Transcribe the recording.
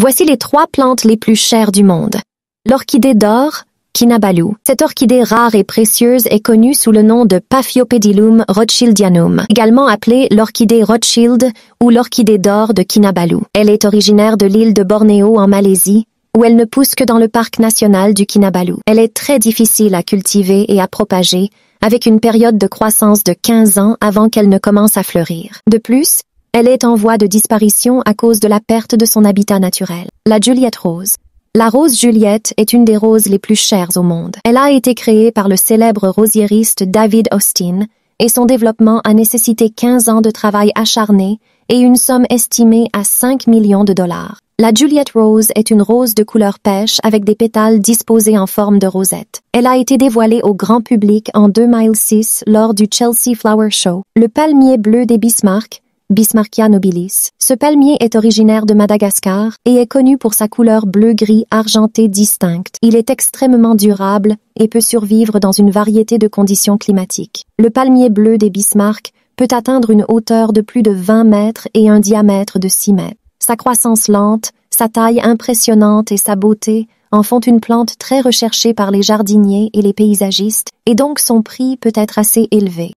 Voici les trois plantes les plus chères du monde. L'orchidée d'or, Kinabalu. Cette orchidée rare et précieuse est connue sous le nom de Paphiopedilum rothschildianum, également appelée l'orchidée Rothschild ou l'orchidée d'or de Kinabalu. Elle est originaire de l'île de Bornéo en Malaisie, où elle ne pousse que dans le parc national du Kinabalu. Elle est très difficile à cultiver et à propager, avec une période de croissance de 15 ans avant qu'elle ne commence à fleurir. De plus, elle est en voie de disparition à cause de la perte de son habitat naturel. La Juliette rose. La rose Juliette est une des roses les plus chères au monde. Elle a été créée par le célèbre rosieriste David Austin et son développement a nécessité 15 ans de travail acharné et une somme estimée à 5 millions de dollars. La Juliette Rose est une rose de couleur pêche avec des pétales disposés en forme de rosette. Elle a été dévoilée au grand public en 2006 lors du Chelsea Flower Show. Le palmier bleu des Bismarck Bismarckia nobilis, ce palmier est originaire de Madagascar et est connu pour sa couleur bleu-gris argenté distincte. Il est extrêmement durable et peut survivre dans une variété de conditions climatiques. Le palmier bleu des Bismarck peut atteindre une hauteur de plus de 20 mètres et un diamètre de 6 mètres. Sa croissance lente, sa taille impressionnante et sa beauté en font une plante très recherchée par les jardiniers et les paysagistes, et donc son prix peut être assez élevé.